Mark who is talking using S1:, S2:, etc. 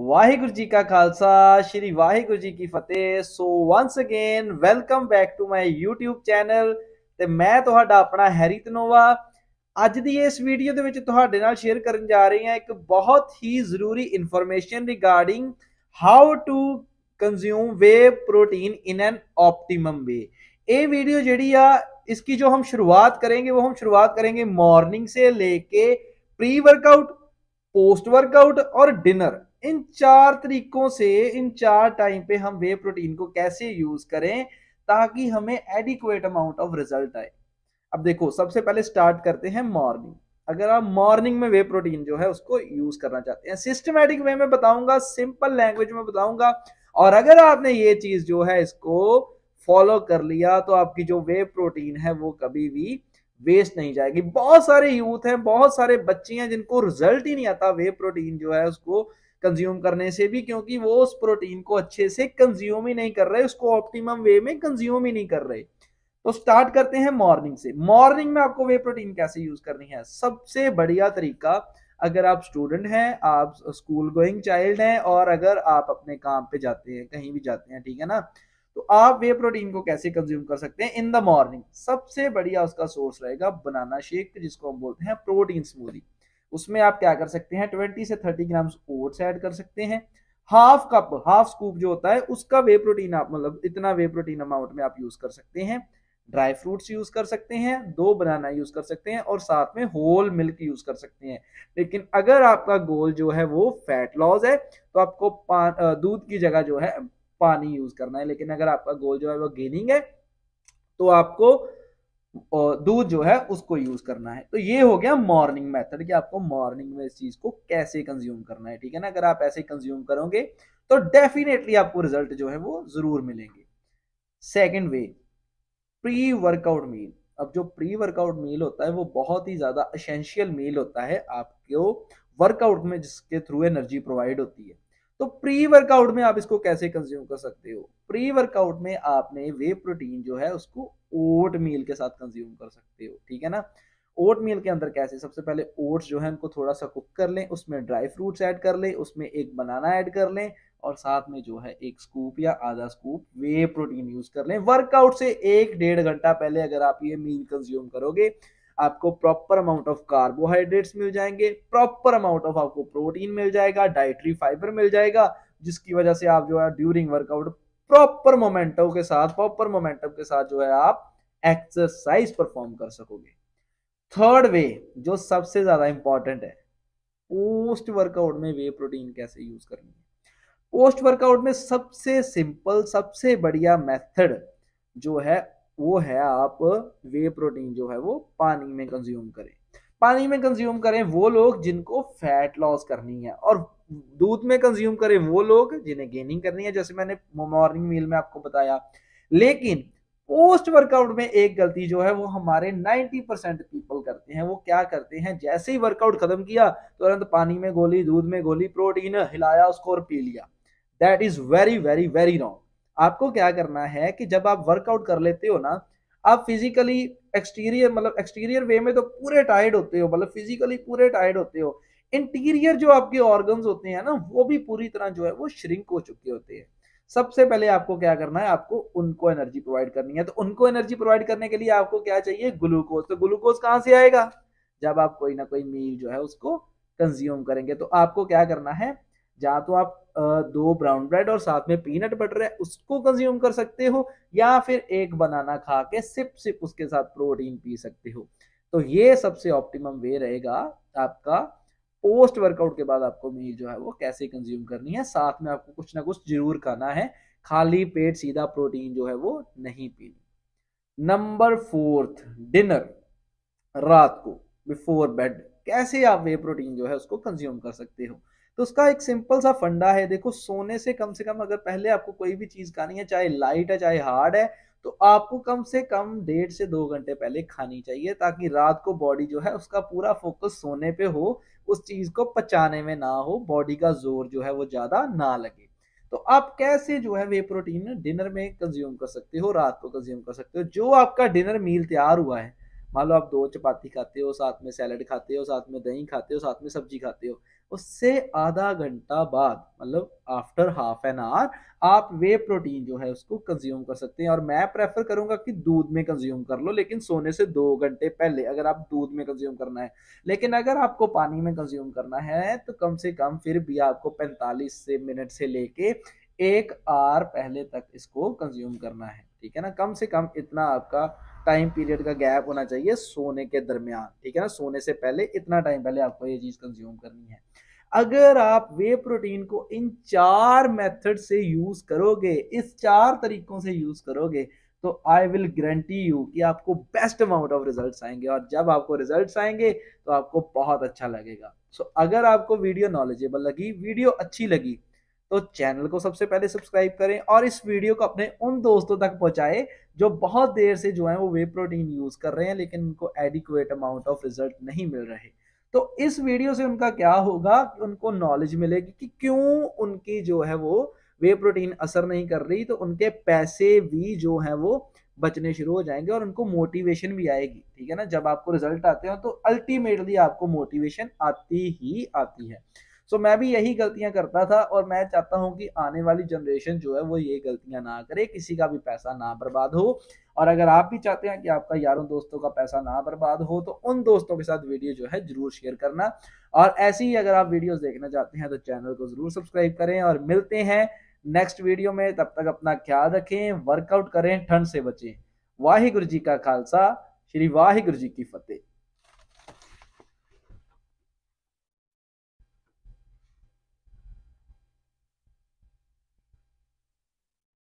S1: ਵਾਹਿਗੁਰੂ ਜੀ ਕਾ ਖਾਲਸਾ ਸ੍ਰੀ ਵਾਹਿਗੁਰੂ ਜੀ ਕੀ ਫਤਿਹ so once again welcome back to my YouTube channel ਤੇ ਮੈਂ ਤੁਹਾਡਾ ਆਪਣਾ ਹੈਰੀ ਤਨੋਵਾ ਅੱਜ ਦੀ ਇਸ ਵੀਡੀਓ ਦੇ ਵਿੱਚ ਤੁਹਾਡੇ ਨਾਲ ਸ਼ੇਅਰ ਕਰਨ ਜਾ ਰਹੀ ਹਾਂ ਇੱਕ ਬਹੁਤ ਹੀ ਜ਼ਰੂਰੀ information regarding how to consume whey protein in an optimum way ਇਹ ਵੀਡੀਓ ਜਿਹੜੀ ਆ ਇਸ ਕੀ ਜੋ ਹਮ ਸ਼ੁਰੂਆਤ ਕਰਾਂਗੇ ਉਹ ਹਮ ਸ਼ੁਰੂਆਤ ਕਰਾਂਗੇ ਮਾਰਨਿੰਗ ਸੇ ਲੈ ਕੇ ਪ੍ਰੀ ਵਰਕਆਊਟ ਪੋਸਟ ਵਰਕਆਊਟ ਔਰ ਡਿਨਰ इन चार तरीकों से इन चार टाइम पे हम वे प्रोटीन को कैसे यूज करें ताकि हमें एडिक्वेट अमाउंट ऑफ रिजल्ट आए अब देखो सबसे पहले स्टार्ट करते हैं मॉर्निंग अगर आप मॉर्निंग में वे प्रोटीन जो है उसको यूज करना चाहते हैं सिस्टमेटिक वे में बताऊंगा सिंपल लैंग्वेज में बताऊंगा और अगर आपने ये चीज जो है इसको फॉलो कर लिया तो आपकी जो वे प्रोटीन है वो कभी भी वेस्ट नहीं जाएगी बहुत सारे यूथ हैं बहुत सारे बच्चे हैं जिनको रिजल्ट ही नहीं आता वे प्रोटीन जो है उसको कंज्यूम करने से भी क्योंकि वो उस प्रोटीन को अच्छे से कंज्यूम ही नहीं कर रहे उसको ऑप्टिमम वे में कंज्यूम ही नहीं कर रहे तो स्टार्ट करते हैं मॉर्निंग से मॉर्निंग में आपको वे प्रोटीन कैसे यूज करनी है सबसे बढ़िया तरीका अगर आप स्टूडेंट हैं आप स्कूल गोइंग चाइल्ड हैं और अगर आप अपने काम पे जाते हैं कहीं भी जाते हैं ठीक है ना तो आप वे प्रोटीन को कैसे कंज्यूम कर सकते हैं इन द मॉर्निंग सबसे बढ़िया उसका सोर्स रहेगा बनाना शेक जिसको हम बोलते हैं प्रोटीन स्मूदी उसमें आप क्या कर सकते हैं ट्वेंटी से थर्टी ग्राम ओट्स ऐड कर सकते हैं हाफ कप हाफ स्कूप जो होता है उसका वे प्रोटीन आप मतलब इतना वे प्रोटीन अमाउंट में आप यूज कर सकते हैं ड्राई फ्रूट्स यूज कर सकते हैं दो बनाना यूज कर सकते हैं और साथ में होल मिल्क यूज कर सकते हैं लेकिन अगर आपका गोल जो है वो फैट लॉस है तो आपको दूध की जगह जो है पानी यूज करना है लेकिन अगर आपका गोल जो है वो गेनिंग है तो आपको दूध जो है उसको यूज करना है तो ये हो गया मॉर्निंग मेथड कि आपको मॉर्निंग में इस चीज को कैसे कंज्यूम करना है ठीक है ना अगर आप ऐसे कंज्यूम करोगे तो डेफिनेटली आपको रिजल्ट जो है वो जरूर मिलेंगे second way pre workout meal अब जो प्री वर्कआउट मील होता है वो बहुत ही ज्यादा असेंशियल मील होता है आपको वर्कआउट में जिसके थ्रू एनर्जी प्रोवाइड होती है तो प्री वर्कआउट में आप इसको कैसे कंज्यूम कर सकते हो प्री वर्कआउट में आपने वे प्रोटीन जो है उसको ओट मील के साथ कंज्यूम कर सकते हो ठीक है ना ओट मील के अंदर कैसे सबसे पहले ओट्स जो है उनको थोड़ा सा कुक कर लें उसमें ड्राई फ्रूट्स ऐड कर लें उसमें एक बनाना ऐड कर लें और साथ में जो है एक स्कूप या आधा स्कूप वे प्रोटीन यूज कर लें वर्कआउट से एक डेढ़ घंटा पहले अगर आप ये मील कंज्यूम करोगे आपको प्रॉपर अमाउंट ऑफ कार्बोहाइड्रेट्स मिल जाएंगे प्रॉपर अमाउंट ऑफ आपको प्रोटीन मिल जाएगा डाइट्री फाइबर मिल जाएगा जिसकी वजह से आप जो है ड्यूरिंग वर्कआउट प्रॉपर मोमेंटम के साथ प्रॉपर मोमेंटम के साथ जो है आप एक्सरसाइज परफॉर्म कर सकोगे थर्ड वे जो सबसे ज्यादा इंपॉर्टेंट है पोस्ट वर्कआउट में वे प्रोटीन कैसे यूज करनी है पोस्ट वर्कआउट में सबसे सिंपल सबसे बढ़िया मेथड जो है वो है आप वे प्रोटीन जो है वो पानी में कंज्यूम करें पानी में कंज्यूम करें वो लोग जिनको फैट लॉस करनी है और दूध में कंज्यूम करें वो लोग जिन्हें गेनिंग करनी है जैसे मैंने मॉर्निंग मील में आपको बताया लेकिन पोस्ट वर्कआउट में एक गलती जो है वो हमारे 90 परसेंट पीपल करते हैं वो क्या करते हैं जैसे ही वर्कआउट खत्म किया तुरंत पानी में गोली दूध में गोली प्रोटीन हिलाया उसको और पी लिया that is very very very wrong आपको क्या करना है कि जब आप वर्कआउट कर लेते हो ना आप फिजिकली एक्सटीरियर मतलब एक्सटीरियर वे में तो पूरे टायर्ड होते हो मतलब फिजिकली पूरे टायर्ड होते हो इंटीरियर जो आपके ऑर्गन होते हैं ना वो भी पूरी तरह जो है वो श्रिंक हो चुके होते हैं सबसे पहले आपको क्या करना है आपको उनको एनर्जी प्रोवाइड करनी है तो उनको एनर्जी प्रोवाइड करने के लिए आपको क्या चाहिए ग्लूकोज तो ग्लूकोज कहाँ से आएगा जब आप कोई ना कोई मील जो है उसको कंज्यूम करेंगे तो आपको क्या करना है या तो आप दो ब्राउन ब्रेड और साथ में पीनट बटर है उसको कंज्यूम कर सकते हो या फिर एक बनाना खा के सिप सिप उसके साथ प्रोटीन पी सकते हो तो ये सबसे ऑप्टिमम वे रहेगा आपका पोस्ट वर्कआउट के बाद आपको मील जो है वो कैसे कंज्यूम करनी है साथ में आपको कुछ ना कुछ जरूर खाना है खाली पेट सीधा प्रोटीन जो है वो नहीं पीनी नंबर फोर्थ डिनर रात को बिफोर बेड कैसे आप वे प्रोटीन जो है उसको कंज्यूम कर सकते हो तो उसका एक सिंपल सा फंडा है देखो सोने से कम से कम अगर पहले आपको कोई भी चीज़ खानी है चाहे लाइट है चाहे हार्ड है तो आपको कम से कम डेढ़ से दो घंटे पहले खानी चाहिए ताकि रात को बॉडी जो है उसका पूरा फोकस सोने पे हो उस चीज़ को पचाने में ना हो बॉडी का जोर जो है वो ज़्यादा ना लगे तो आप कैसे जो है वे प्रोटीन डिनर में कंज्यूम कर सकते हो रात को कंज्यूम कर सकते हो जो आपका डिनर मील तैयार हुआ है मान लो आप दो चपाती खाते हो साथ में सैलड खाते हो साथ में दही खाते हो साथ में सब्जी खाते हो उससे आधा घंटा बाद मतलब आफ्टर हाफ एन आवर आप वे प्रोटीन जो है उसको कंज्यूम कर सकते हैं और मैं प्रेफर करूंगा कि दूध में कंज्यूम कर लो लेकिन सोने से दो घंटे पहले अगर आप दूध में कंज्यूम करना है लेकिन अगर आपको पानी में कंज्यूम करना है तो कम से कम फिर भी आपको 45 से मिनट से लेके एक आर पहले तक इसको कंज्यूम करना है ठीक है ना कम से कम इतना आपका टाइम पीरियड का गैप होना चाहिए सोने के दरमियान ठीक है ना सोने से पहले इतना टाइम पहले आपको ये चीज़ कंज्यूम करनी है अगर आप वे प्रोटीन को इन चार मेथड से यूज़ करोगे इस चार तरीकों से यूज़ करोगे तो आई विल ग्रंटी यू कि आपको बेस्ट अमाउंट ऑफ रिजल्ट आएंगे और जब आपको रिजल्ट आएंगे तो आपको बहुत अच्छा लगेगा सो so, अगर आपको वीडियो नॉलेजेबल लगी वीडियो अच्छी लगी तो चैनल को सबसे पहले सब्सक्राइब करें और इस वीडियो को अपने उन दोस्तों तक पहुंचाएं जो बहुत देर से जो है वो वे प्रोटीन यूज कर रहे हैं लेकिन उनको एडिक्वेट अमाउंट ऑफ रिजल्ट नहीं मिल रहे तो इस वीडियो से उनका क्या होगा कि उनको नॉलेज मिलेगी कि क्यों उनकी जो है वो वे प्रोटीन असर नहीं कर रही तो उनके पैसे भी जो है वो बचने शुरू हो जाएंगे और उनको मोटिवेशन भी आएगी ठीक है ना जब आपको रिजल्ट आते हो तो अल्टीमेटली आपको मोटिवेशन आती ही आती है सो मैं भी यही गलतियां करता था और मैं चाहता हूं कि आने वाली जनरेशन जो है वो ये गलतियां ना करे किसी का भी पैसा ना बर्बाद हो और अगर आप भी चाहते हैं कि आपका यारों दोस्तों का पैसा ना बर्बाद हो तो उन दोस्तों के साथ वीडियो जो है जरूर शेयर करना और ऐसी ही अगर आप वीडियोस देखना चाहते हैं तो चैनल को जरूर सब्सक्राइब करें और मिलते हैं नेक्स्ट वीडियो में तब तक अपना ख्याल रखें वर्कआउट करें ठंड से बचें वाहिगुरु जी का खालसा श्री वाहिगुरु जी की फतेह